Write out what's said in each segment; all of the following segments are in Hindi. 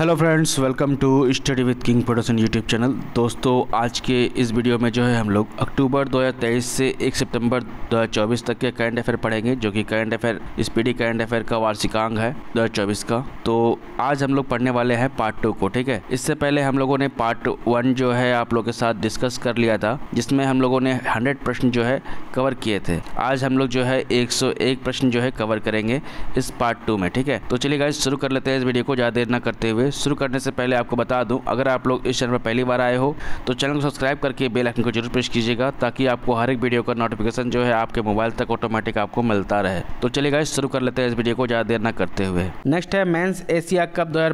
hello friends welcome to study with King Production YouTube channel दोस्तों आज के इस वीडियो में जो है हम लोग अक्टूबर 2023 से 1 सितंबर 2024 तक के करंट अफेयर पढ़ेंगे जो कि current affair speedy current affair का वार्षिकांग है 2024 का तो आज हम लोग पढ़ने वाले हैं पार्ट टू को ठीक है इससे पहले हम लोगों ने पार्ट वन जो है आप लोग के साथ डिस्कस कर लिया था जिसमें हम लोगों ने हंड्रेड प्रश्न जो है कवर किए थे आज हम लोग जो है एक प्रश्न जो है कवर करेंगे इस पार्ट टू में ठीक है तो चलिए गाइज शुरू कर लेते हैं इस वीडियो को ज़्यादा देर ना करते हुए शुरू करने से पहले आपको बता दूं अगर आप लोग इस चैनल पर पहली बार आए हो तो चैनल को सब्सक्राइब करके बेल आइकन को जरूर प्रेस कीजिएगा ताकि आपको हर एक वीडियो का नोटिफिकेशन जो है आपके मोबाइल तक ऑटोमेटिक आपको मिलता रहे तो चलिएगा शुरू कर लेते हैं इस वीडियो को ज़्यादा देर न करते हुए नेक्स्ट है मेन्स एशिया कप दो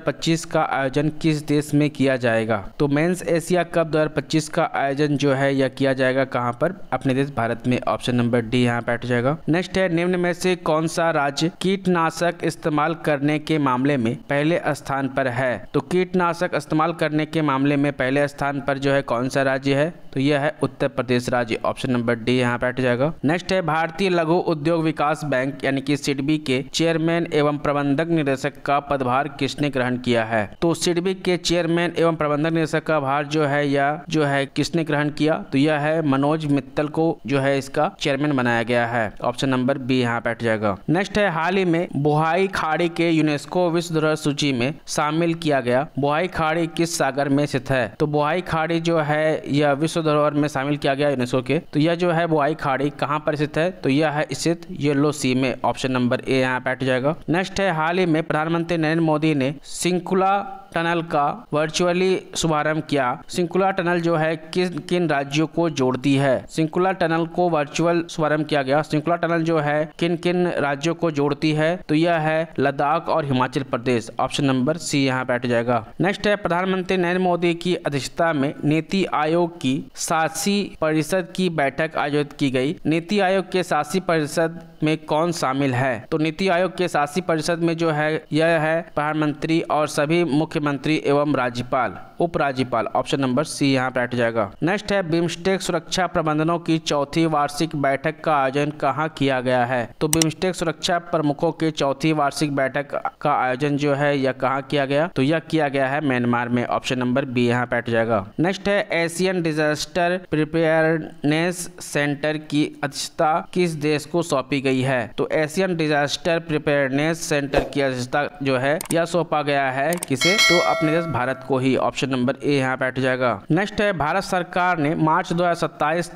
का आयोजन किस देश में किया जाएगा तो मेन्स एशिया कप दो का आयोजन जो है यह किया जाएगा कहाँ पर अपने देश भारत में ऑप्शन नंबर डी यहाँ पर बैठ जाएगा नेक्स्ट है निम्न में से कौन सा राज्य कीटनाशक इस्तेमाल करने के मामले में पहले स्थान पर है है तो कीटनाशक इस्तेमाल करने के मामले में पहले स्थान पर जो है कौन सा राज्य है तो यह है उत्तर प्रदेश राज्य ऑप्शन नंबर डी यहाँ पे हट जाएगा नेक्स्ट है भारतीय लघु उद्योग विकास बैंक यानी कि सिडबी के चेयरमैन एवं प्रबंधक निदेशक का पदभार किसने ग्रहण किया है तो सिडबी के चेयरमैन एवं प्रबंधक निदेशक का भार जो है या जो है किसने ग्रहण किया तो यह है मनोज मित्तल को जो है इसका चेयरमैन बनाया गया है ऑप्शन नंबर बी यहाँ पे हट जाएगा नेक्स्ट है हाल ही में बुहाई खाड़ी के यूनेस्को विश्व धरोहर सूची में शामिल किया गया बुहाई खाड़ी किस सागर में स्थित है तो बुहाई खाड़ी जो है यह विश्व धरोहर में शामिल किया गया यूनेस्को के तो यह जो है वो आई खाड़ी कहाँ पर स्थित है तो यह है स्थित येलो सी में ऑप्शन नंबर ए यहाँ बैठ जाएगा नेक्स्ट है हाल ही में प्रधानमंत्री नरेंद्र मोदी ने सिंकुला टनल का वर्चुअली शुभारंभ किया सिंकुला टनल जो है किन किन राज्यों को जोड़ती है सिंकुला टनल को वर्चुअल शुभारंभ किया गया सिंकुला टनल जो है किन किन राज्यों को जोड़ती है तो यह है लद्दाख और Himachal Pradesh option number C यहाँ बैठ जाएगा नेक्स्ट है प्रधानमंत्री नरेंद्र मोदी की अध्यक्षता में नीति आयोग की शासी परिषद की बैठक आयोजित की गई नीति आयोग के शासी परिषद में कौन शामिल है तो नीति आयोग के शासी परिषद में जो है यह है प्रधानमंत्री और सभी मुख्य मुख्यमंत्री एवं राज्यपाल उपराज्यपाल ऑप्शन नंबर सी यहाँ पर जाएगा नेक्स्ट है बिम्स्टेक सुरक्षा प्रबंधनों की चौथी वार्षिक बैठक का आयोजन कहाँ किया गया है तो बिम्स्टेक सुरक्षा प्रमुखों के चौथी वार्षिक बैठक का आयोजन जो है यह कहाँ किया गया तो यह किया गया है म्यांमार में ऑप्शन नंबर बी यहाँ पर हट जाएगा नेक्स्ट है एशियन डिजास्टर प्रिपेयरनेस सेंटर की अध्यक्षता किस देश को सौंपी गई है तो एशियन डिजास्टर प्रिपेयरनेस सेंटर की अध्यक्षता जो है यह सौंपा गया है किसे तो अपने देश भारत को ही ऑप्शन नंबर ए यहाँ बैठ जाएगा नेक्स्ट है भारत सरकार ने मार्च दो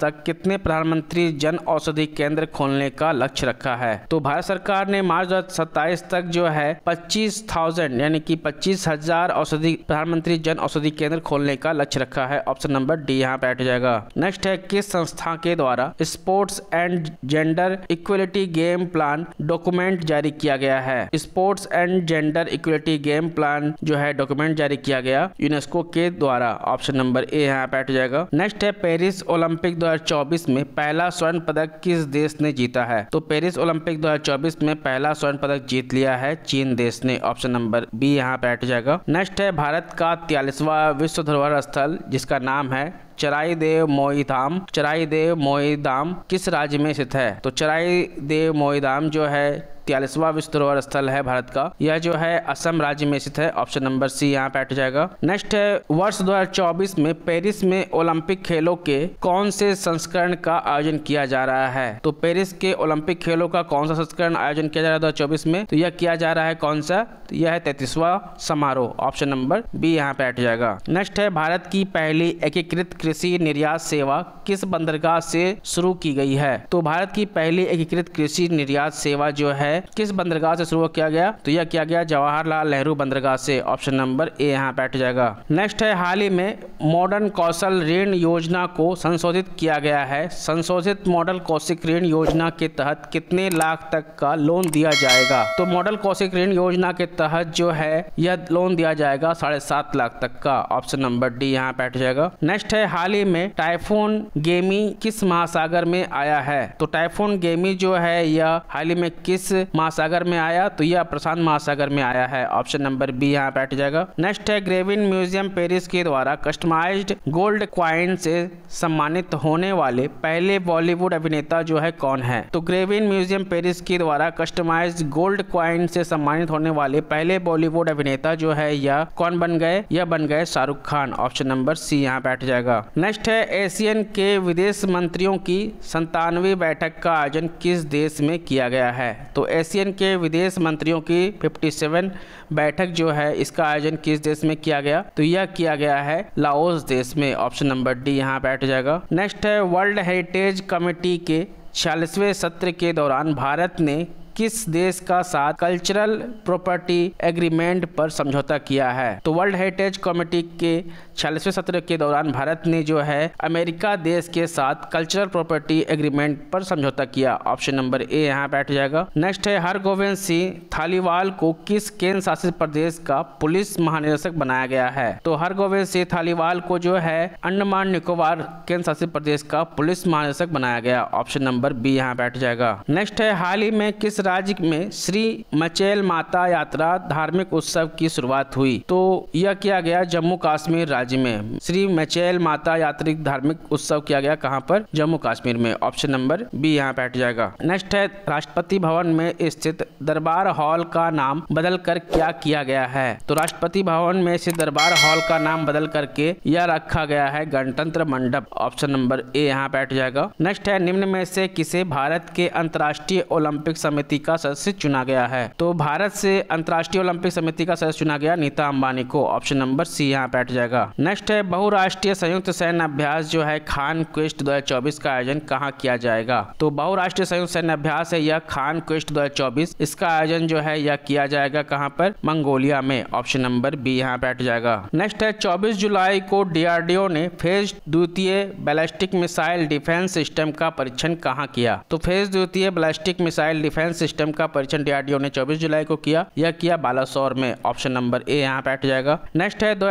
तक कितने प्रधानमंत्री जन औषधि केंद्र खोलने का लक्ष्य रखा है तो भारत सरकार ने मार्च दो तक जो है पच्चीस थाउजेंड यानी कि पच्चीस हजार औषधि प्रधानमंत्री जन औषधि केंद्र खोलने का लक्ष्य रखा है ऑप्शन नंबर डी यहाँ बैठ जाएगा नेक्स्ट है किस संस्था के द्वारा sports and gender equality game plan document जारी किया गया है sports and gender equality game plan जो है डॉक्यूमेंट जारी किया गया यूनेस्को के द्वारा ऑप्शन नंबर ए यहाँ पे हट जाएगा नेक्स्ट है पेरिस ओलंपिक 2024 में पहला स्वर्ण पदक किस देश ने जीता है तो पेरिस ओलंपिक 2024 में पहला स्वर्ण पदक जीत लिया है चीन देश ने ऑप्शन नंबर बी यहाँ पे हट जाएगा नेक्स्ट है भारत का तियालीसवा विश्व धरोहर स्थल जिसका नाम है चराई देव मोई धाम चराई देव मोई धाम किस राज्य में स्थित है तो चराई देव मोई धाम जो है तियालीसवा विश्व धरोहर स्थल है भारत का यह जो है असम राज्य में स्थित है ऑप्शन नंबर सी यहाँ पे हट जाएगा नेक्स्ट है वर्ष 2024 में पेरिस में ओलंपिक खेलों के कौन से संस्करण का आयोजन किया जा रहा है तो पेरिस के ओलंपिक खेलों का कौन सा संस्करण आयोजन किया जा रहा है दो में तो यह किया जा रहा है कौन सा यह है तैतीसवा समारोह ऑप्शन नंबर बी यहाँ पे हट जाएगा नेक्स्ट है भारत की पहली एकीकृत कृषि निर्यात सेवा किस बंदरगाह से शुरू की गई है तो भारत की पहली एकीकृत कृषि निर्यात सेवा जो है किस बंदरगाह से शुरू किया गया तो यह किया गया जवाहरलाल नेहरू बंदरगाह से ऑप्शन नंबर ए यहाँ पे हट जाएगा नेक्स्ट है हाल ही में मॉडर्न कौशल ऋण योजना को संशोधित किया गया है संशोधित मॉडल कौशिक ऋण योजना के तहत कितने लाख तक का लोन दिया जाएगा तो मॉडल कौशिक ऋण योजना के तहत जो है यह लोन दिया जाएगा साढ़े सात लाख तक का ऑप्शन नंबर डी यहाँ बैठ जाएगा नेक्स्ट है हाल ही में टाइफोन गेमी किस महासागर में आया है तो टाइफोन गेमी जो है यह हाल ही में किस महासागर में आया तो यह प्रशांत महासागर में आया है ऑप्शन नंबर बी यहाँ बैठ जाएगा नेक्स्ट है ग्रेविन म्यूजियम पेरिस के द्वारा कस्टमाइज गोल्ड क्वाइन से सम्मानित होने वाले पहले बॉलीवुड अभिनेता जो है कौन है तो ग्रेविन म्यूजियम पेरिस के द्वारा कस्टमाइज गोल्ड क्वाइन से सम्मानित होने वाले पहले बॉलीवुड अभिनेता जो है यह कौन बन गए यह बन गए Shahrukh Khan option number C यहाँ बैठ जाएगा नेक्स्ट है एशियन के विदेश मंत्रियों की संतानवे बैठक का आयोजन किस देश में किया गया है तो एशियन के विदेश मंत्रियों की फिफ्टी बैठक जो है इसका आयोजन किस देश में किया गया तो यह किया गया है लाओस देश में ऑप्शन नंबर डी यहाँ बैठ जाएगा नेक्स्ट है वर्ल्ड हेरिटेज कमेटी के छियालीसवें सत्र के दौरान भारत ने किस देश का साथ कल्चरल प्रॉपर्टी एग्रीमेंट पर समझौता किया है तो वर्ल्ड हेरिटेज कमेटी के छियालीसवें सत्र के दौरान भारत ने जो है अमेरिका देश के साथ कल्चरल प्रॉपर्टी एग्रीमेंट पर समझौता किया ऑप्शन नंबर ए यहाँ बैठ जाएगा नेक्स्ट है गोविंद सिंह थालीवाल को किस केंद्र शासित प्रदेश का पुलिस महानिदेशक बनाया गया है तो हरगोविंद सिंह थालीवाल को जो है अंडमान निकोबार केंद्र शासित प्रदेश का पुलिस महानिदेशक बनाया गया ऑप्शन नंबर बी यहाँ बैठ जाएगा नेक्स्ट है हाल ही में किस राज्य में श्री मचेल माता यात्रा धार्मिक उत्सव की शुरुआत हुई तो यह किया गया जम्मू कश्मीर राज्य में श्री मचेल माता यात्रिक धार्मिक उत्सव किया गया कहाँ पर जम्मू कश्मीर में ऑप्शन नंबर बी यहाँ पे हट जाएगा नेक्स्ट है राष्ट्रपति भवन में स्थित दरबार हॉल का नाम बदल कर क्या किया गया है तो राष्ट्रपति भवन में स्थित दरबार हॉल का नाम बदल करके यह रखा गया है गणतंत्र मंडप ऑप्शन नंबर ए यहाँ पे हट जाएगा नेक्स्ट है निम्न में से किसे भारत के अंतर्राष्ट्रीय ओलंपिक समिति का सदस्य चुना गया है तो भारत से अंतर्राष्ट्रीय ओलंपिक समिति का सदस्य चुना गया नीता अंबानी को ऑप्शन नंबर सी यहाँ बैठ जाएगा नेक्स्ट है बहुराष्ट्रीय संयुक्त सैन्य अभ्यास जो है खान क्वेस्ट दो का आयोजन कहाँ किया जाएगा तो बहुराष्ट्रीय संयुक्त सैन्य अभ्यास है यह खान क्वेस्ट दो इसका आयोजन जो है यह किया जाएगा कहाँ पर मंगोलिया में ऑप्शन नंबर बी यहाँ बैठ जाएगा नेक्स्ट है चौबीस जुलाई को डीआरडीओ ने फेज द्वितीय बैलिस्टिक मिसाइल डिफेंस सिस्टम का परीक्षण कहाँ किया तो फेज द्वितीय बैलिस्टिक मिसाइल डिफेंस सिस्टम का परीक्षण डीआरडीओ ने 24 जुलाई को किया यह किया बालासोर में ऑप्शन नंबर ए यहाँ पे जाएगा नेक्स्ट है दो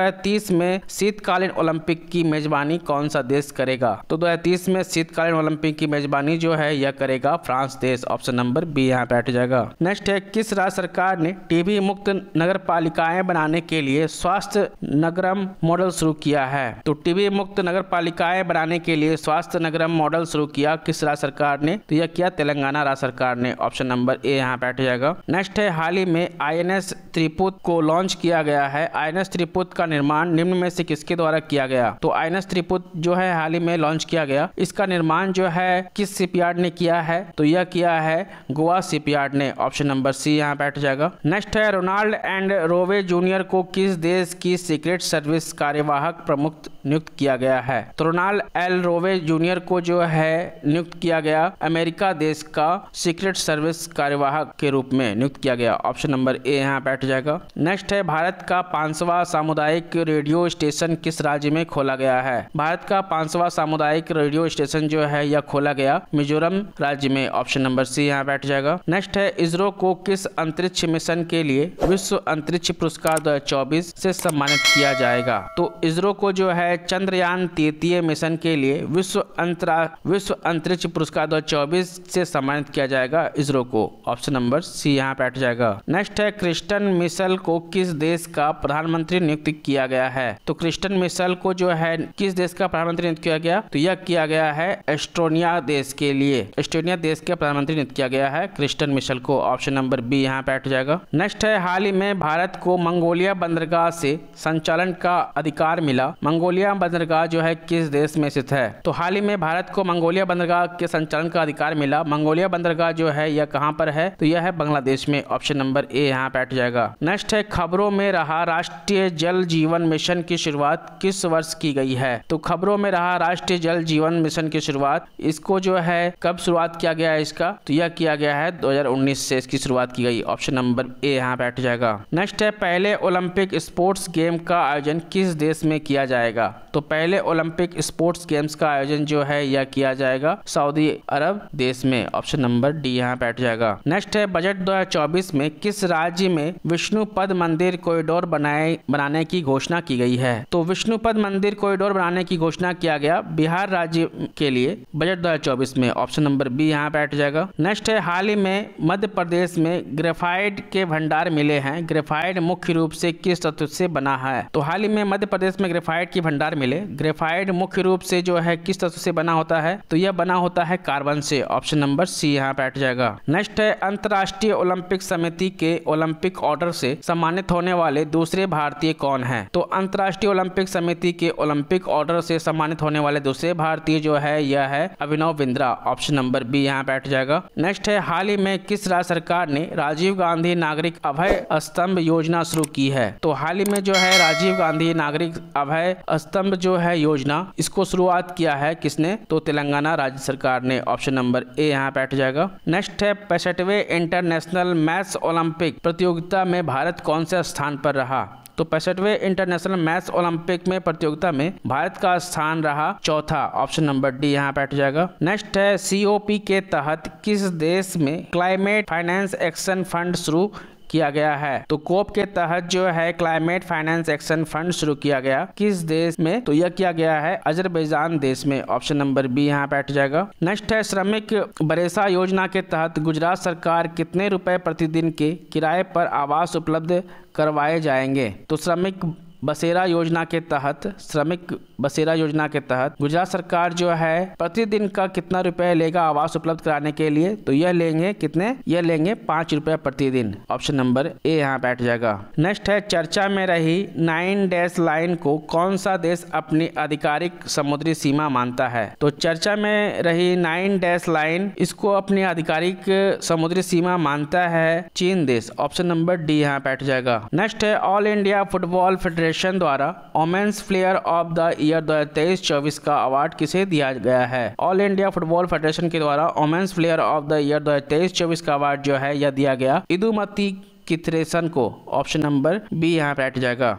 में शीतकालीन ओलंपिक की मेजबानी कौन सा देश करेगा तो दो में शीतकालीन ओलंपिक की मेजबानी जो है यह करेगा फ्रांस देश ऑप्शन नंबर बी यहाँ पे हट जाएगा नेक्स्ट है किस राज्य सरकार ने टीबी मुक्त नगर पालिकाएं बनाने के लिए स्वास्थ्य नगरम मॉडल शुरू किया है तो टीबी मुक्त नगर पालिकाएं बनाने के लिए स्वास्थ्य नगरम मॉडल शुरू किया किस राज्य सरकार ने तो यह किया तेलंगाना राज्य सरकार ने ऑप्शन नंबर नंबर ए यहाँ पे बैठ जाएगा नेक्स्ट है हाल ही में आईएनएस त्रिपुत को लॉन्च किया गया है आईएनएस त्रिपुत का निर्माण निम्न में से किसके द्वारा किया गया तो आईएनएस त्रिपुत जो है हाल ही में लॉन्च किया गया इसका निर्माण जो है किस शिपयार्ड ने किया है तो यह किया है गोवा शिपयार्ड ने ऑप्शन नंबर सी यहाँ बैठ जाएगा नेक्स्ट है रोनाल्ड एंड रोवे जूनियर को किस देश की सीक्रेट सर्विस कार्यवाहक प्रमुख नियुक्त किया गया है तो रोनाल्ड एल रोवे जूनियर को जो है नियुक्त किया गया अमेरिका देश का सीक्रेट सर्विस कार्यवाहक के रूप में नियुक्त किया गया ऑप्शन नंबर ए यहाँ बैठ जाएगा नेक्स्ट है भारत का पांचवा सामुदायिक रेडियो स्टेशन किस राज्य में खोला गया है भारत का पांचवा सामुदायिक रेडियो स्टेशन जो है यह खोला गया मिजोरम राज्य में ऑप्शन नंबर सी यहाँ बैठ जाएगा नेक्स्ट है इसरो को किस अंतरिक्ष मिशन के लिए विश्व अंतरिक्ष पुरस्कार दो से सम्मानित किया जाएगा तो इसरो को जो है चंद्रयान तृतीय मिशन के लिए विश्व अंतरा विश्व अंतरिक्ष पुरस्कार दो से सम्मानित किया जाएगा इसरो को को ऑप्शन नंबर सी यहाँ पे हट जाएगा नेक्स्ट है क्रिस्टन मिशल को किस देश का प्रधानमंत्री नियुक्त किया गया है तो क्रिस्टन मिशल को जो है किस देश का प्रधानमंत्री नियुक्त किया गया तो यह किया गया है एस्टोनिया देश के लिए एस्टोनिया देश के प्रधानमंत्री नियुक्त किया गया है क्रिस्टन मिशल को ऑप्शन नंबर बी यहाँ पे हट जाएगा नेक्स्ट है हाल ही में भारत को मंगोलिया बंदरगाह से संचालन का अधिकार मिला मंगोलिया बंदरगाह जो है किस देश में स्थित है तो हाल ही में भारत को मंगोलिया बंदरगाह के संचालन का अधिकार मिला मंगोलिया बंदरगाह जो है यह कहाँ कहाँ पर है तो यह है बांग्लादेश में ऑप्शन नंबर ए यहाँ बैठ जाएगा नेक्स्ट है खबरों में रहा राष्ट्रीय जल जीवन मिशन की शुरुआत किस वर्ष की गई है तो खबरों में रहा राष्ट्रीय जल जीवन मिशन की शुरुआत इसको जो है कब शुरुआत किया गया है इसका तो यह किया गया है 2019 से इसकी शुरुआत की गई ऑप्शन नंबर ए यहाँ बैठ जाएगा नेक्स्ट है पहले ओलंपिक स्पोर्ट्स गेम का आयोजन किस देश में किया जाएगा तो पहले ओलंपिक स्पोर्ट्स गेम्स का आयोजन जो है यह किया जाएगा सऊदी अरब देश में ऑप्शन नंबर डी यहाँ बैठ जाएगा जाएगा नेक्स्ट है बजट 2024 में किस राज्य में विष्णु पद मंदिर कॉरिडोर बनाए बनाने की घोषणा की गई है तो विष्णु पद मंदिर कॉरिडोर बनाने की घोषणा किया गया बिहार राज्य के लिए बजट 2024 में ऑप्शन नंबर बी यहाँ पे हट जाएगा नेक्स्ट है हाल ही में मध्य प्रदेश में ग्रेफाइड के भंडार मिले हैं ग्रेफाइड मुख्य रूप से किस तत्व से बना है तो हाल ही में मध्य प्रदेश में ग्रेफाइड के भंडार मिले ग्रेफाइड मुख्य रूप से जो है किस तत्व से बना होता है तो यह बना होता है कार्बन से ऑप्शन नंबर सी यहाँ पे हट जाएगा नेक्स्ट नेक्स्ट है अंतर्राष्ट्रीय ओलंपिक समिति के ओलंपिक ऑर्डर से सम्मानित होने वाले दूसरे भारतीय कौन है तो अंतर्राष्ट्रीय ओलंपिक समिति के ओलंपिक ऑर्डर से सम्मानित होने वाले दूसरे भारतीय जो है यह है Abhinav Bindra option number B यहाँ बैठ जाएगा नेक्स्ट है हाल ही में किस राज्य सरकार ने राजीव गांधी नागरिक अभय स्तंभ योजना शुरू की है तो हाल ही में जो है राजीव गांधी नागरिक अभय स्तंभ जो है योजना इसको शुरुआत किया है किसने तो तेलंगाना राज्य सरकार ने ऑप्शन नंबर ए यहाँ बैठ जाएगा नेक्स्ट है पैंसठवें इंटरनेशनल मैथ्स ओलंपिक प्रतियोगिता में भारत कौन से स्थान पर रहा तो पैंसठवें इंटरनेशनल मैथ्स ओलंपिक में प्रतियोगिता में भारत का स्थान रहा चौथा ऑप्शन नंबर डी यहाँ बैठ जाएगा नेक्स्ट है सीओपी के तहत किस देश में क्लाइमेट फाइनेंस एक्शन फंड शुरू किया गया है तो कोप के तहत जो है क्लाइमेट फाइनेंस एक्शन फंड शुरू किया गया किस देश में तो यह किया गया है अजरबैजान देश में ऑप्शन नंबर बी यहाँ बैठ जाएगा नेक्स्ट है श्रमिक बरेसा योजना के तहत गुजरात सरकार कितने रुपए प्रतिदिन के किराए पर आवास उपलब्ध करवाए जाएंगे तो श्रमिक बसेरा योजना के तहत श्रमिक बसेरा योजना के तहत गुजरात सरकार जो है प्रतिदिन का कितना रुपए लेगा आवास उपलब्ध कराने के लिए तो यह लेंगे कितने यह लेंगे पांच रुपए प्रतिदिन ऑप्शन नंबर ए यहाँ बैठ जाएगा नेक्स्ट है चर्चा में रही नाइन डैश लाइन को कौन सा देश अपनी आधिकारिक समुद्री सीमा मानता है तो चर्चा में रही नाइन डैश लाइन इसको अपनी आधिकारिक समुद्री सीमा मानता है चीन देश ऑप्शन नंबर डी यहाँ बैठ जाएगा नेक्स्ट है all India football federation federation द्वारा women's player of the year तेईस चौबीस का अवार्ड किसे दिया गया है ऑल इंडिया फुटबॉल फेडरेशन के द्वारा women's player of the year तेईस चौबीस का अवार्ड जो है यह दिया गया इदुमती किथरेसन को ऑप्शन नंबर बी यहाँ पर जाएगा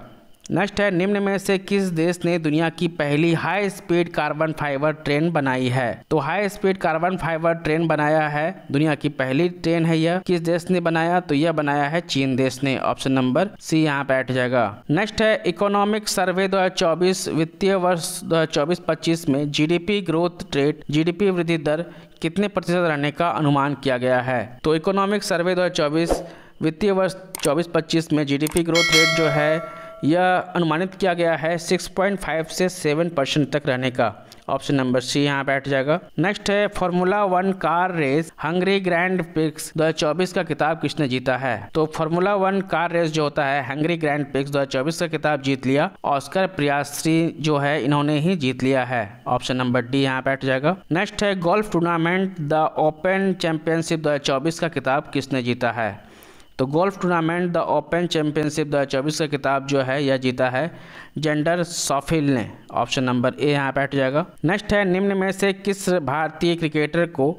नेक्स्ट है निम्न में से किस देश ने दुनिया की पहली high speed carbon fibre train बनाई है तो high speed carbon fibre train बनाया है दुनिया की पहली ट्रेन है यह किस देश ने बनाया तो यह बनाया है चीन देश ने ऑप्शन नंबर सी यहाँ पे बैठ जाएगा नेक्स्ट है इकोनॉमिक सर्वे दो वित्तीय वर्ष दो हजार में जी ग्रोथ रेट जी वृद्धि दर कितने प्रतिशत रहने का अनुमान किया गया है तो इकोनॉमिक सर्वे दो वित्तीय वर्ष 24-25 में जीडीपी ग्रोथ रेट जो है यह अनुमानित किया गया है 6.5 से 7 परसेंट तक रहने का ऑप्शन नंबर सी यहाँ बैठ जाएगा नेक्स्ट है Formula One car race Hungary grand prix 2024 का किताब किसने जीता है तो फॉर्मूला वन कार रेस जो होता है हंगरी ग्रैंड पिक्स 2024 का किताब जीत लिया ऑस्कर प्रियाश्री जो है इन्होंने ही जीत लिया है ऑप्शन नंबर डी यहाँ बैठ जाएगा नेक्स्ट है golf tournament the Open Championship दो का किताब किसने जीता है तो golf tournament the Open Championship दो हज़ार का किताब जो है यह जीता है जेंडर सॉफिल ने ऑप्शन नंबर ए यहाँ पर हट जाएगा नेक्स्ट है निम्न में से किस भारतीय क्रिकेटर को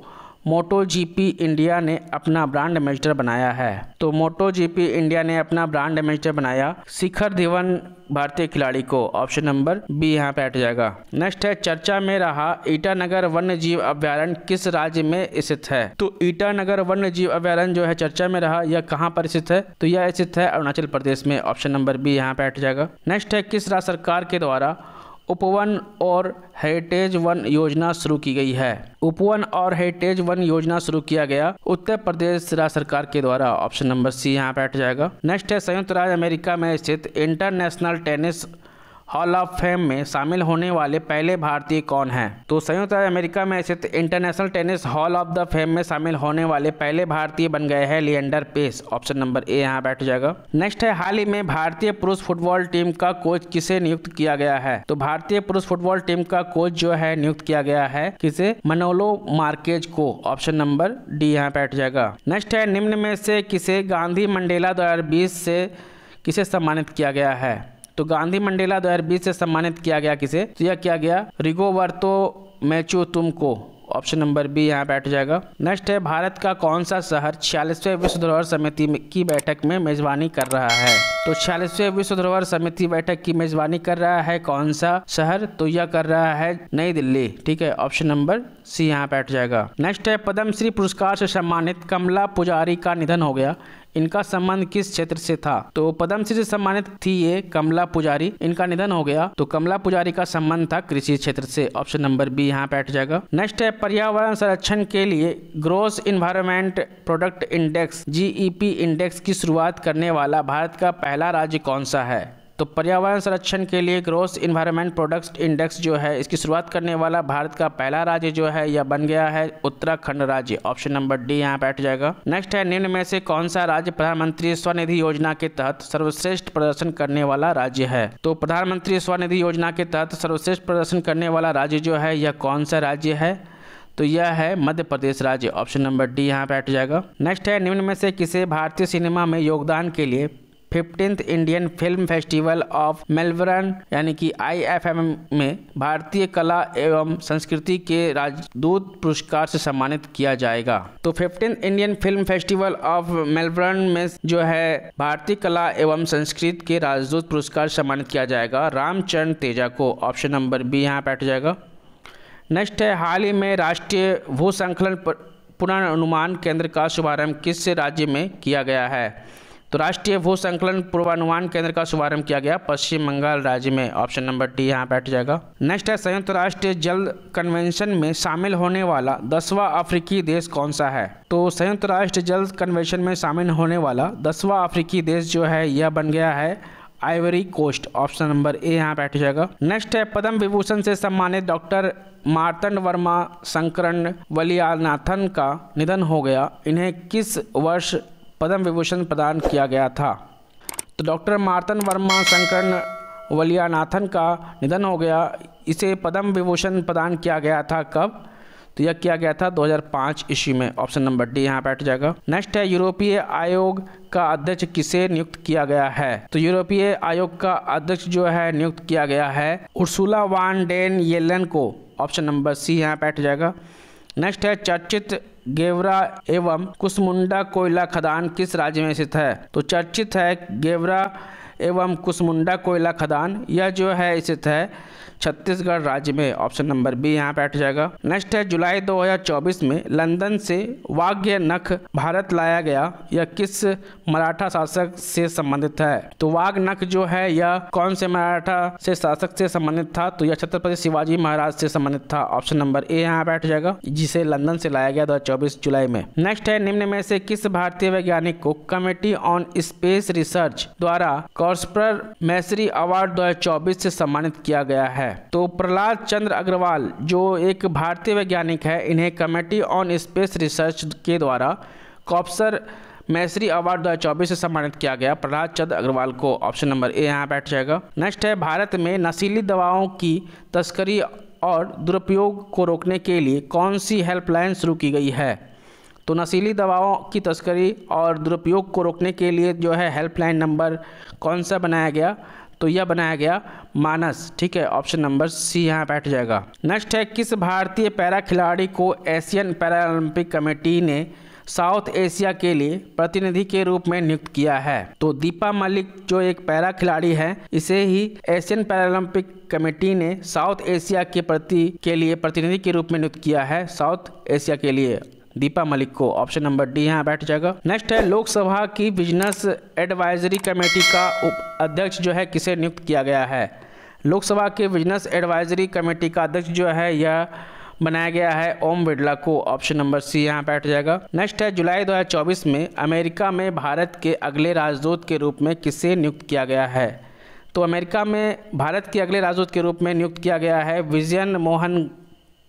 मोटो जीपी इंडिया ने अपना ब्रांड एम्बेसडर बनाया है तो मोटो जीपी इंडिया ने अपना ब्रांड एम्बेसडर बनाया शिखर धीवन भारतीय खिलाड़ी को ऑप्शन नंबर बी यहाँ पे हट जाएगा नेक्स्ट है चर्चा में रहा ईटानगर वन्य जीव अभ्यारण्य किस राज्य में स्थित है तो ईटानगर वन्य जीव अभ्यारण्य जो है चर्चा में रहा यह कहाँ पर स्थित है तो यह स्थित है अरुणाचल प्रदेश में ऑप्शन नंबर बी यहाँ पे हट जाएगा नेक्स्ट है किस राज्य सरकार के द्वारा उपवन और हेरिटेज वन योजना शुरू की गई है उपवन और हेरिटेज वन योजना शुरू किया गया उत्तर प्रदेश राज्य सरकार के द्वारा ऑप्शन नंबर सी यहाँ पे हट जाएगा नेक्स्ट है संयुक्त राज्य अमेरिका में स्थित international tennis hall of fame में शामिल होने वाले पहले भारतीय कौन हैं तो संयुक्त अमेरिका में स्थित international tennis hall of the fame में शामिल होने वाले पहले भारतीय बन गए हैं Leander Paes option number A यहाँ बैठ जाएगा नेक्स्ट है हाल ही में भारतीय पुरुष फुटबॉल टीम का कोच किसे नियुक्त किया गया है तो भारतीय पुरुष फुटबॉल टीम का कोच जो है नियुक्त किया गया है किसे मनोलो मार्केज को ऑप्शन नंबर डी यहाँ बैठ जाएगा नेक्स्ट है निम्न में से किसे गांधी मंडेला बीस से किसे सम्मानित किया गया है तो गांधी मंडेला 2020 से सम्मानित किया गया किसे तो यह किया गया रिगोवर्तो मैचू तुम को ऑप्शन नंबर बी यहाँ बैठ जाएगा नेक्स्ट है भारत का कौन सा शहर छियालीसवें विश्व धरोहर समिति की बैठक में मेजबानी कर रहा है तो छियालीसवें विश्व धरोहर समिति बैठक की मेजबानी कर रहा है कौन सा शहर तो यह कर रहा है नई दिल्ली ठीक है ऑप्शन नंबर सी यहाँ बैठ जाएगा नेक्स्ट है पद्मश्री पुरस्कार से सम्मानित कमला पुजारी का निधन हो गया इनका संबंध किस क्षेत्र से था तो पद्मश्री से सम्मानित थी ये कमला पुजारी इनका निधन हो गया तो कमला पुजारी का संबंध था कृषि क्षेत्र से ऑप्शन नंबर बी यहाँ बैठ जाएगा नेक्स्ट है पर्यावरण संरक्षण के लिए gross environment product index GEP index की शुरुआत करने वाला भारत का पहला राज्य कौन सा है तो पर्यावरण संरक्षण के लिए ग्रोस इन्वायरमेंट प्रोडक्ट इंडेक्स जो है इसकी शुरुआत करने वाला भारत का पहला राज्य जो है यह बन गया है उत्तराखंड राज्य ऑप्शन नंबर डी यहाँ बैठ जाएगा नेक्स्ट है निम्न में से कौन सा राज्य प्रधानमंत्री स्वनिधि योजना के तहत सर्वश्रेष्ठ प्रदर्शन करने वाला राज्य है तो प्रधानमंत्री स्वनिधि योजना के तहत सर्वश्रेष्ठ प्रदर्शन करने वाला राज्य जो है यह कौन सा राज्य है तो यह है मध्य प्रदेश राज्य ऑप्शन नंबर डी यहाँ पे हट जाएगा नेक्स्ट है निम्न में से किसे भारतीय सिनेमा में योगदान के लिए fifteenth Indian film festival of Melbourne यानी कि आईएफएम में भारतीय कला एवं संस्कृति के राजदूत पुरस्कार से सम्मानित किया जाएगा तो fifteenth Indian film festival of Melbourne में जो है भारतीय कला एवं संस्कृति के राजदूत पुरस्कार सम्मानित किया जाएगा रामचरण तेजा को ऑप्शन नंबर बी यहाँ बैठ जाएगा नेक्स्ट है हाल ही में राष्ट्रीय भूसंकलन पुनर्नुमान केंद्र का शुभारंभ किस राज्य में किया गया है तो राष्ट्रीय भू संकलन पूर्वानुमान केंद्र का शुभारंभ किया गया पश्चिम बंगाल राज्य में ऑप्शन नंबर डी यहाँ बैठ जाएगा नेक्स्ट है संयुक्त राष्ट्र जल कन्वेंशन में शामिल होने वाला दसवा अफ्रीकी देश कौन सा है तो संयुक्त राष्ट्र जल कन्वेंशन में शामिल होने वाला दसवां अफ्रीकी देश जो है यह बन गया है Ivory Coast option number A यहाँ बैठ जाएगा नेक्स्ट है पद्म विभूषण से सम्मानित डॉक्टर मार्तन वर्मा संकरण वलियानाथन का निधन हो गया इन्हें किस वर्ष पद्म विभूषण प्रदान किया गया था तो डॉक्टर मार्तन वर्मा शंकर वलियानाथन का निधन हो गया इसे पद्म विभूषण प्रदान किया गया था कब तो यह किया गया था 2005 ईस्वी में ऑप्शन नंबर डी यहाँ बैठ जाएगा नेक्स्ट है यूरोपीय आयोग का अध्यक्ष किसे नियुक्त किया गया है तो यूरोपीय आयोग का अध्यक्ष जो है नियुक्त किया गया है उर्सुला वान डेन येलन को ऑप्शन नंबर सी यहाँ बैठ जाएगा नेक्स्ट है चर्चित गेवरा एवं कुसमुंडा कोयला खदान किस राज्य में स्थित है तो चर्चित है गेवरा एवं कुसमुंडा कोयला खदान यह जो है स्थित है छत्तीसगढ़ राज्य में ऑप्शन नंबर बी यहाँ पे बैठ जाएगा नेक्स्ट है जुलाई 2024 में लंदन से वाग्य नख भारत लाया गया यह किस मराठा शासक से संबंधित है तो वाघ नख जो है यह कौन से मराठा से शासक से संबंधित था तो यह छत्रपति शिवाजी महाराज से संबंधित था ऑप्शन नंबर ए यहाँ बैठ जाएगा जिसे लंदन से लाया गया दो जुलाई में नेक्स्ट है निम्न में से किस भारतीय वैज्ञानिक को कमेटी ऑन स्पेस रिसर्च द्वारा कॉर्सपर मैसरी अवार्ड दो से सम्मानित किया गया है तो प्रहलाद चंद्र अग्रवाल जो एक भारतीय वैज्ञानिक है इन्हें कमेटी ऑन स्पेस रिसर्च के द्वारा कॉप्सर मैसरी अवार्ड 2024 से सम्मानित किया गया प्रहलाद चंद्र अग्रवाल को ऑप्शन नंबर ए यहाँ बैठ जाएगा नेक्स्ट है भारत में नशीली दवाओं की तस्करी और दुरुपयोग को रोकने के लिए कौन सी हेल्पलाइन शुरू की गई है तो नशीली दवाओं की तस्करी और दुरुपयोग को रोकने के लिए जो है हेल्पलाइन नंबर कौन सा बनाया गया तो यह बनाया गया मानस ठीक है ऑप्शन नंबर सी यहाँ बैठ जाएगा नेक्स्ट है किस भारतीय पैरा खिलाड़ी को एशियन पैरालंपिक कमेटी ने साउथ एशिया के लिए प्रतिनिधि के रूप में नियुक्त किया है तो दीपा मलिक जो एक पैरा खिलाड़ी है इसे ही एशियन पैरालंपिक कमेटी ने साउथ एशिया के प्रति के लिए प्रतिनिधि के रूप में नियुक्त किया है साउथ एशिया के लिए दीपा मलिक को ऑप्शन नंबर डी यहाँ बैठ जाएगा नेक्स्ट है लोकसभा की बिजनेस एडवाइजरी कमेटी का उप अध्यक्ष जो है किसे नियुक्त किया गया है लोकसभा के बिजनेस एडवाइजरी कमेटी का अध्यक्ष जो है यह बनाया गया है ओम बिरला को ऑप्शन नंबर सी यहाँ बैठ जाएगा नेक्स्ट है जुलाई 2024 में अमेरिका में भारत के अगले राजदूत के रूप में किसे नियुक्त किया गया है तो अमेरिका में भारत के अगले राजदूत के रूप में नियुक्त किया गया है विजयन मोहन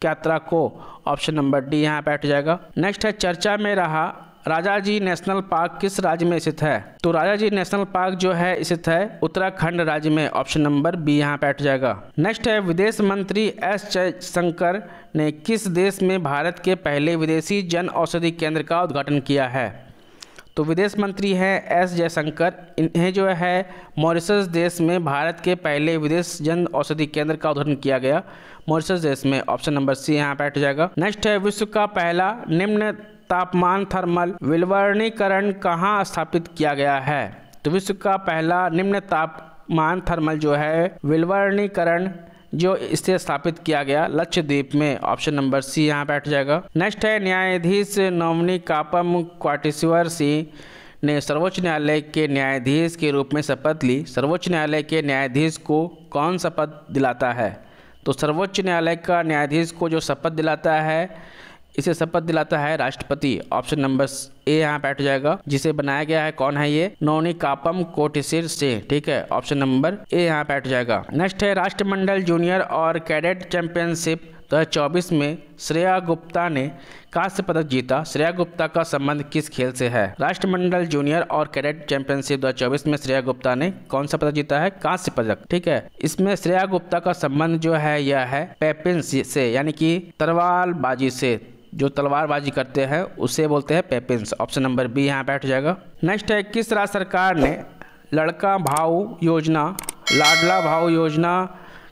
यात्रा को ऑप्शन नंबर डी यहाँ बैठ जाएगा नेक्स्ट है चर्चा में रहा राजा जी नेशनल पार्क किस राज्य में स्थित है तो राजा जी नेशनल पार्क जो है स्थित है उत्तराखंड राज्य में ऑप्शन नंबर बी यहाँ बैठ जाएगा नेक्स्ट है विदेश मंत्री एस जयशंकर ने किस देश में भारत के पहले विदेशी जन औषधि केंद्र का उद्घाटन किया है तो विदेश मंत्री हैं एस जयशंकर इन्हें जो है मॉरिशस देश में भारत के पहले विदेश जन औषधि केंद्र का उद्घाटन किया गया मॉरिशस देश में ऑप्शन नंबर सी यहाँ पर हट जाएगा नेक्स्ट है विश्व का पहला निम्न तापमान थर्मल विलवर्णीकरण कहाँ स्थापित किया गया है तो विश्व का पहला निम्न तापमान थर्मल जो है विलवर्णीकरण जो इसे स्थापित किया गया लक्षद्वीप में ऑप्शन नंबर सी यहाँ बैठ जाएगा नेक्स्ट है न्यायाधीश नवनी कापम क्वाटेश्वर सिंह ने सर्वोच्च न्यायालय के न्यायाधीश के रूप में शपथ ली सर्वोच्च न्यायालय के न्यायाधीश को कौन शपथ दिलाता है तो सर्वोच्च न्यायालय का न्यायाधीश को जो शपथ दिलाता है इसे शपथ दिलाता है राष्ट्रपति ऑप्शन नंबर ए यहाँ बैठ जाएगा जिसे बनाया गया है कौन है ये नोनी कापम कोटिसिर से ठीक है ऑप्शन नंबर ए यहाँ बैठ जाएगा नेक्स्ट है राष्ट्रमंडल जूनियर और कैडेट चैंपियनशिप 2024 में श्रेया गुप्ता ने कांस्य पदक जीता श्रेया गुप्ता का संबंध किस खेल से है राष्ट्रमंडल जूनियर और कैडेट चैंपियनशिप 2024 में श्रेया गुप्ता ने कौन सा पदक जीता है कांस्य पदक ठीक है इसमें श्रेया गुप्ता का संबंध जो है यह है पेपिन से यानी कि तरवालबाजी से जो तलवारबाजी करते हैं उसे बोलते हैं पेपेंस ऑप्शन नंबर बी यहाँ बैठ जाएगा नेक्स्ट है किस राज्य सरकार ने लड़का भाव योजना लाडला भाव योजना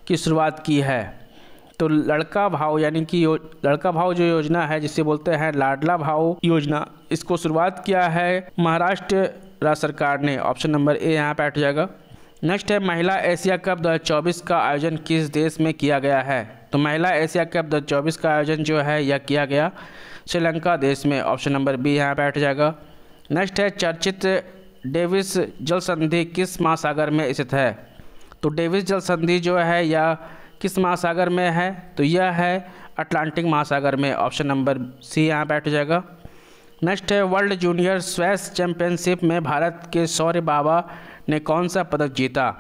की शुरुआत की है तो लड़का भाव यानी कि लड़का भाव जो योजना है जिसे बोलते हैं लाडला भाव योजना इसको शुरुआत किया है महाराष्ट्र राज्य सरकार ने ऑप्शन नंबर ए यहाँ बैठ जाएगा नेक्स्ट है महिला एशिया कप 2024 का आयोजन किस देश में किया गया है तो महिला एशिया कप दो चौबीस का आयोजन जो है यह किया गया श्रीलंका देश में ऑप्शन नंबर बी यहाँ बैठ जाएगा नेक्स्ट है चर्चित डेविस जल संधि किस महासागर में स्थित है तो डेविस जल संधि जो है यह किस महासागर में है तो यह है अटलांटिक महासागर में ऑप्शन नंबर सी यहाँ बैठ जाएगा नेक्स्ट है वर्ल्ड जूनियर स्वेस चैंपियनशिप में भारत के सौर्य बाबा ने कौन सा पदक जीता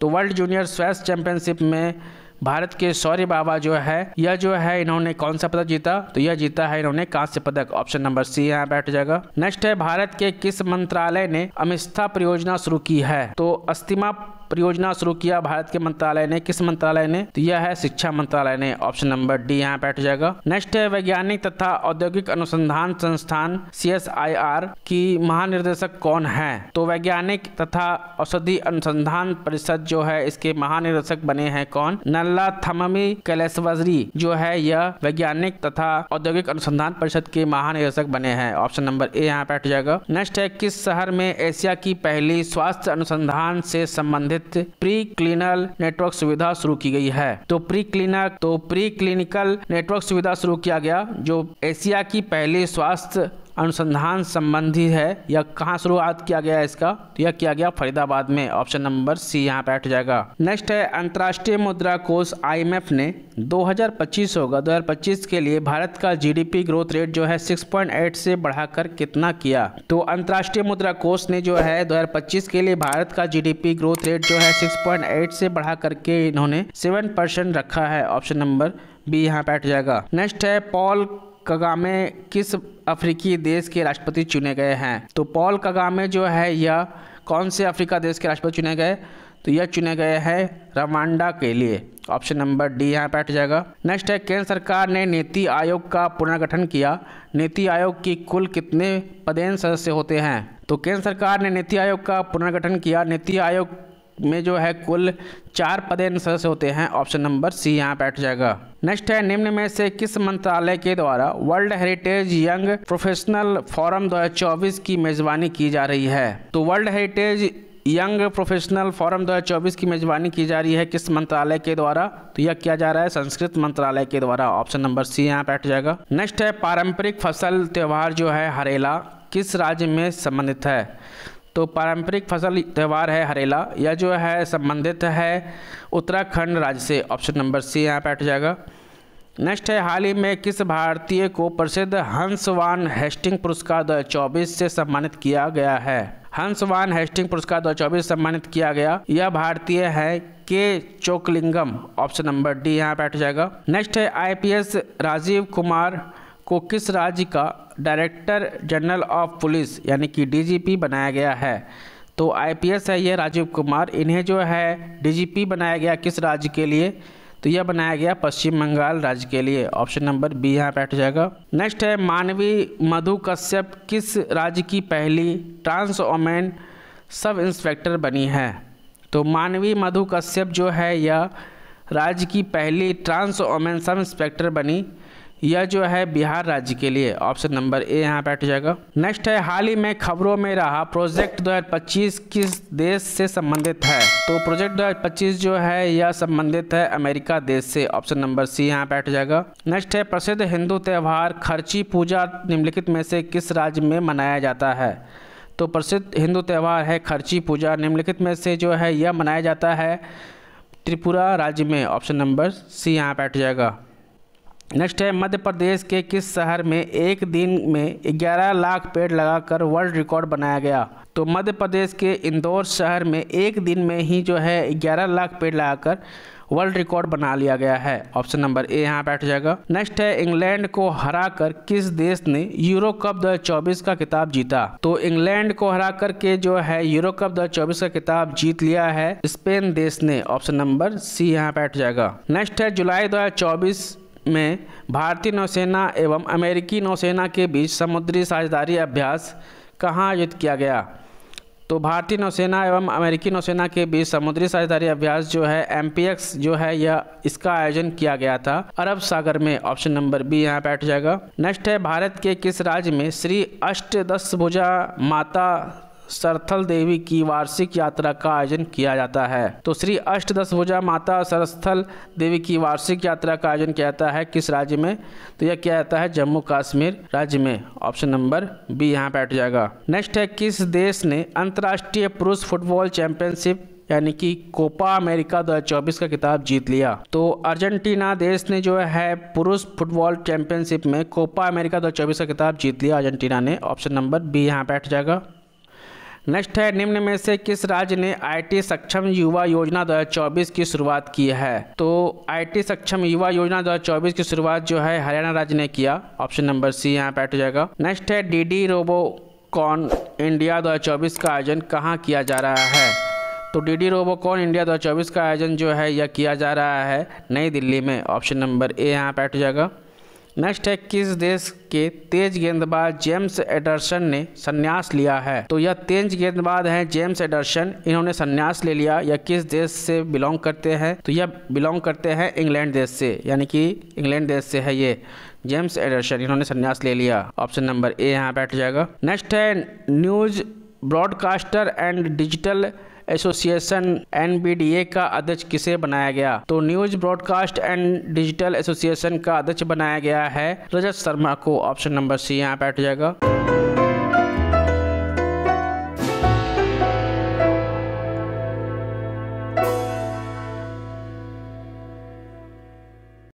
तो वर्ल्ड जूनियर स्वेस चैंपियनशिप में भारत के सौर्य बाबा जो है यह जो है इन्होंने कौन सा पदक जीता तो यह जीता है इन्होंने कांस्य पदक ऑप्शन नंबर सी यहाँ बैठ जाएगा नेक्स्ट है भारत के किस मंत्रालय ने अमिस्था परियोजना शुरू की है तो अस्तिमा परियोजना शुरू किया भारत के मंत्रालय ने किस मंत्रालय ने तो यह है शिक्षा मंत्रालय ने ऑप्शन नंबर डी यहाँ बैठ जाएगा नेक्स्ट है वैज्ञानिक तथा औद्योगिक अनुसंधान संस्थान सी की महानिर्देशक कौन है तो वैज्ञानिक तथा औषधि अनुसंधान परिषद जो है इसके महानिर्देशक बने हैं कौन नल्ला थमी कैलेसवजरी जो है यह वैज्ञानिक तथा औद्योगिक अनुसंधान परिषद के महानिदेशक बने हैं ऑप्शन नंबर ए यहाँ पे जाएगा नेक्स्ट है किस शहर में एशिया की पहली स्वास्थ्य अनुसंधान से संबंधित आधारित प्री क्लिनल नेटवर्क सुविधा शुरू की गई है तो प्री क्लिनल तो प्री क्लिनिकल नेटवर्क सुविधा शुरू किया गया जो एशिया की पहली स्वास्थ्य अनुसंधान संबंधी है यह कहाँ शुरुआत किया गया इसका तो यह किया गया फरीदाबाद में ऑप्शन नंबर सी यहाँ पे हट जाएगा नेक्स्ट है अंतर्राष्ट्रीय मुद्रा कोष आईएमएफ ने 2025 होगा 2025 के लिए भारत का जीडीपी ग्रोथ रेट जो है 6.8 से बढ़ाकर कितना किया तो अंतर्राष्ट्रीय मुद्रा कोष ने जो है 2025 के लिए भारत का जीडीपी ग्रोथ रेट जो है 6.8 से बढ़ा करके इन्होंने 7 परसेंट रखा है ऑप्शन नंबर बी यहाँ पे हट जाएगा नेक्स्ट है पॉल कगामे किस अफ्रीकी देश के राष्ट्रपति चुने गए हैं तो पॉल कगामे जो है यह कौन से अफ्रीका देश के राष्ट्रपति चुने गए तो यह चुने गए हैं रवांडा के लिए ऑप्शन नंबर डी यहाँ बैठ जाएगा नेक्स्ट है केंद्र सरकार ने नीति आयोग का पुनर्गठन किया नीति आयोग की कुल कितने पदेन सदस्य होते हैं तो केंद्र सरकार ने नीति आयोग का पुनर्गठन किया नीति आयोग में जो है कुल चार पदे सदस्य होते हैं ऑप्शन नंबर सी यहाँ बैठ जाएगा नेक्स्ट है निम्न में से किस मंत्रालय के द्वारा world heritage young professional forum 2024 की मेजबानी की जा रही है तो world heritage young professional forum 2024 की मेजबानी की जा रही है किस मंत्रालय के द्वारा तो यह किया जा रहा है संस्कृत मंत्रालय के द्वारा ऑप्शन नंबर सी यहाँ बैठ जाएगा नेक्स्ट है पारंपरिक फसल त्यौहार जो है हरेला किस राज्य में संबंधित है तो पारंपरिक फसल त्यौहार है हरेला यह जो है संबंधित है उत्तराखंड राज्य से ऑप्शन नंबर सी यहाँ पर जाएगा नेक्स्ट है हाल ही में किस भारतीय को प्रसिद्ध हंसवान हेस्टिंग पुरस्कार 2024 से सम्मानित किया गया है हंसवान हेस्टिंग पुरस्कार 2024 सम्मानित किया गया यह भारतीय है के चोकलिंगम ऑप्शन नंबर डी यहाँ बैठ जाएगा नेक्स्ट है आईपीएस राजीव कुमार को किस राज्य का डायरेक्टर जनरल ऑफ पुलिस यानी कि डीजीपी बनाया गया है तो आईपीएस है ये राजीव कुमार इन्हें जो है डीजीपी बनाया गया किस राज्य के लिए तो यह बनाया गया पश्चिम बंगाल राज्य के लिए ऑप्शन नंबर बी यहाँ बैठ जाएगा नेक्स्ट है मानवी मधु कश्यप किस राज्य की पहली ट्रांस ओमेन सब इंस्पेक्टर बनी है तो मानवी मधु कश्यप जो है यह राज्य की पहली ट्रांस ओमेन सब इंस्पेक्टर बनी यह जो है बिहार राज्य के लिए ऑप्शन नंबर ए यहाँ पे जाएगा नेक्स्ट है हाल ही में खबरों में रहा प्रोजेक्ट 2025 किस देश से संबंधित है तो प्रोजेक्ट 2025 जो है यह संबंधित है अमेरिका देश से ऑप्शन नंबर सी यहाँ पे जाएगा नेक्स्ट है प्रसिद्ध हिंदू त्यौहार खर्ची पूजा निम्नलिखित में से किस राज्य में मनाया जाता है तो प्रसिद्ध हिंदू त्यौहार है खर्ची पूजा निम्नलिखित में से जो है यह मनाया जाता है त्रिपुरा राज्य में ऑप्शन नंबर सी यहाँ पे जाएगा नेक्स्ट है मध्य प्रदेश के किस शहर में एक दिन में 11 लाख पेड़ लगाकर वर्ल्ड रिकॉर्ड बनाया गया तो मध्य प्रदेश के इंदौर शहर में एक दिन में ही जो है 11 लाख पेड़ लगाकर वर्ल्ड रिकॉर्ड बना लिया गया है ऑप्शन नंबर ए यहाँ बैठ जाएगा नेक्स्ट है इंग्लैंड को हराकर किस देश ने यूरो कप चौबीस का किताब जीता तो इंग्लैंड को हरा के जो है यूरो कप चौबीस का किताब जीत लिया है स्पेन देश ने ऑप्शन नंबर सी यहाँ बैठ जाएगा नेक्स्ट है जुलाई दो में भारतीय नौसेना एवं अमेरिकी नौसेना के बीच समुद्री साझेदारी अभ्यास कहाँ आयोजित किया गया तो भारतीय नौसेना एवं अमेरिकी नौसेना के बीच समुद्री साझेदारी अभ्यास जो है एम जो है यह इसका आयोजन किया गया था अरब सागर में ऑप्शन नंबर बी यहाँ बैठ जाएगा नेक्स्ट है भारत के किस राज्य में श्री अष्ट दस भुजा माता सरथल देवी की वार्षिक यात्रा का आयोजन किया जाता है तो श्री अष्टदश भुजा माता सरस्थल देवी की वार्षिक यात्रा का आयोजन किया जाता है किस राज्य में तो यह किया जाता है जम्मू काश्मीर राज्य में ऑप्शन नंबर बी यहाँ बैठ जाएगा नेक्स्ट है किस देश ने अंतर्राष्ट्रीय पुरुष फुटबॉल चैंपियनशिप यानी कि कोपा अमेरिका 2024 का किताब जीत लिया तो अर्जेंटीना देश ने जो है पुरुष फुटबॉल चैंपियनशिप में कोपा अमेरिका 2024 का किताब जीत लिया अर्जेंटीना ने ऑप्शन नंबर बी यहाँ बैठ जाएगा नेक्स्ट है निम्न में से किस राज्य ने आईटी सक्षम युवा योजना 2024 की शुरुआत की है तो आईटी सक्षम युवा योजना 2024 की शुरुआत जो है हरियाणा राज्य ने किया ऑप्शन नंबर सी यहाँ पे हो जाएगा नेक्स्ट है डीडी रोबो कॉन इंडिया 2024 का आयोजन कहाँ किया जा रहा है तो डी रोबो रोबोकॉन इंडिया 2024 का आयोजन जो है यह किया जा रहा है नई दिल्ली में ऑप्शन नंबर ए यहाँ पे हो जाएगा नेक्स्ट है किस देश के तेज गेंदबाज जेम्स एडरसन ने संन्यास लिया है तो यह तेज गेंदबाज हैं जेम्स एडरसन इन्होंने सन्यास ले लिया यह किस देश से बिलोंग करते हैं तो यह बिलोंग करते हैं इंग्लैंड देश से यानी कि इंग्लैंड देश से है ये जेम्स एडरसन इन्होंने संन्यास ले लिया ऑप्शन नंबर ए यहाँ बैठ जाएगा नेक्स्ट है news broadcaster and digital association NBDA का अध्यक्ष किसे बनाया गया तो news broadcast and digital association का अध्यक्ष बनाया गया है रजत शर्मा को ऑप्शन नंबर सी यहाँ पे हट जाएगा